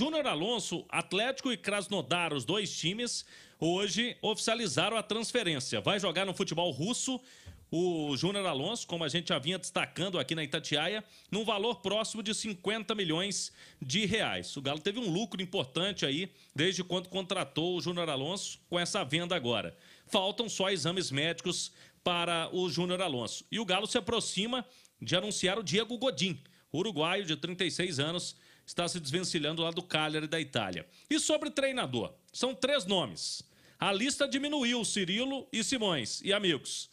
Júnior Alonso, Atlético e Krasnodar, os dois times, hoje oficializaram a transferência. Vai jogar no futebol russo o Júnior Alonso, como a gente já vinha destacando aqui na Itatiaia, num valor próximo de 50 milhões de reais. O Galo teve um lucro importante aí desde quando contratou o Júnior Alonso com essa venda agora. Faltam só exames médicos para o Júnior Alonso. E o Galo se aproxima de anunciar o Diego Godin, uruguaio de 36 anos, está se desvencilhando lá do Cagliari da Itália. E sobre treinador, são três nomes. A lista diminuiu Cirilo e Simões e amigos.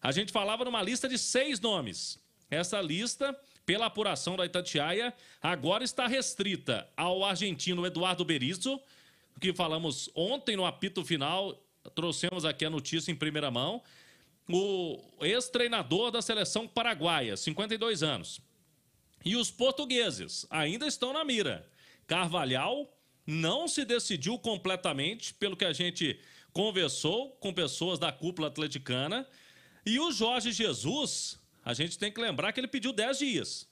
A gente falava numa lista de seis nomes. Essa lista, pela apuração da Itatiaia, agora está restrita ao argentino Eduardo Berizzo, que falamos ontem no apito final, trouxemos aqui a notícia em primeira mão, o ex-treinador da seleção paraguaia, 52 anos. E os portugueses ainda estão na mira. Carvalhal não se decidiu completamente, pelo que a gente conversou com pessoas da cúpula atleticana. E o Jorge Jesus, a gente tem que lembrar que ele pediu 10 dias.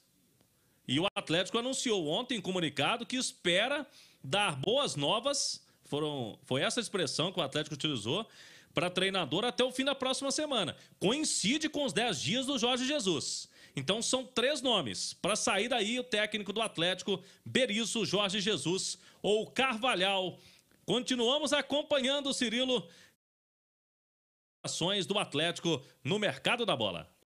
E o Atlético anunciou ontem em comunicado que espera dar boas novas, foram, foi essa expressão que o Atlético utilizou, para treinador até o fim da próxima semana. Coincide com os 10 dias do Jorge Jesus. Então são três nomes. Para sair daí, o técnico do Atlético, Berizzo, Jorge Jesus ou Carvalhal. Continuamos acompanhando o Cirilo ações do Atlético no mercado da bola.